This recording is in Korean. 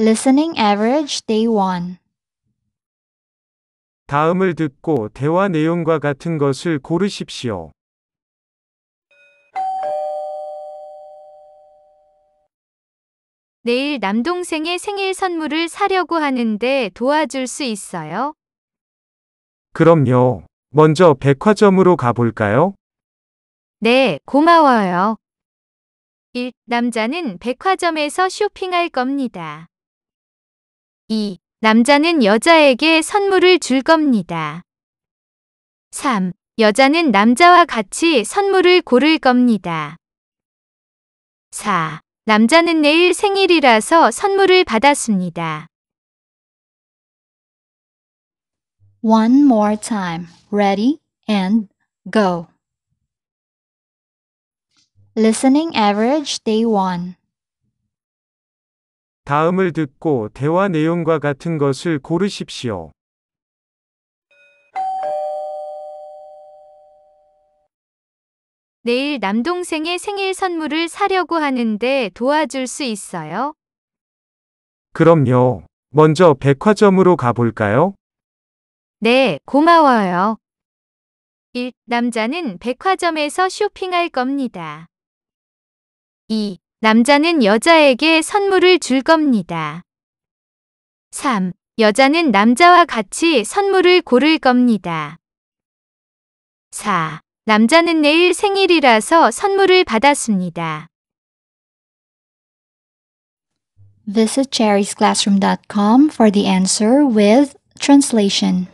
Listening Average Day 1 다음을 듣고 대화 내용과 같은 것을 고르십시오. 내일 남동생의 생일 선물을 사려고 하는데 도와줄 수 있어요? 그럼요. 먼저 백화점으로 가볼까요? 네, 고마워요. 1. 남자는 백화점에서 쇼핑할 겁니다. 2. 남자는 여자에게 선물을 줄 겁니다. 3. 여자는 남자와 같이 선물을 고를 겁니다. 4. 남자는 내일 생일이라서 선물을 받았습니다. One more time. Ready and go. Listening average day 1. 다음을 듣고 대화 내용과 같은 것을 고르십시오. 내일 남동생의 생일 선물을 사려고 하는데 도와줄 수 있어요? 그럼요. 먼저 백화점으로 가볼까요? 네, 고마워요. 1. 남자는 백화점에서 쇼핑할 겁니다. 2. 남자는 여자에게 선물을 줄 겁니다. 3. 여자는 남자와 같이 선물을 고를 겁니다. 4. 남자는 내일 생일이라서 선물을 받았습니다. Visit cherrysclassroom.com for the answer with translation.